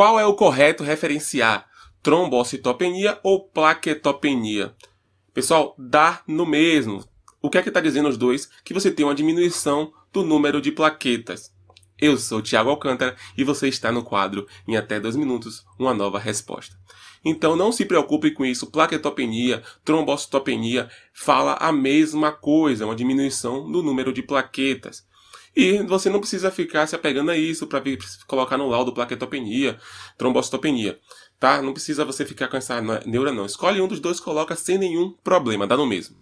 Qual é o correto referenciar? Trombocitopenia ou plaquetopenia? Pessoal, dá no mesmo. O que é que está dizendo os dois? Que você tem uma diminuição do número de plaquetas. Eu sou o Tiago Alcântara e você está no quadro Em Até 2 Minutos, Uma Nova Resposta. Então não se preocupe com isso, plaquetopenia, trombocitopenia, fala a mesma coisa, uma diminuição do número de plaquetas. E você não precisa ficar se apegando a isso para colocar no laudo plaquetopenia, trombocitopenia, tá? Não precisa você ficar com essa é, neura não. Escolhe um dos dois, coloca sem nenhum problema, dá no mesmo.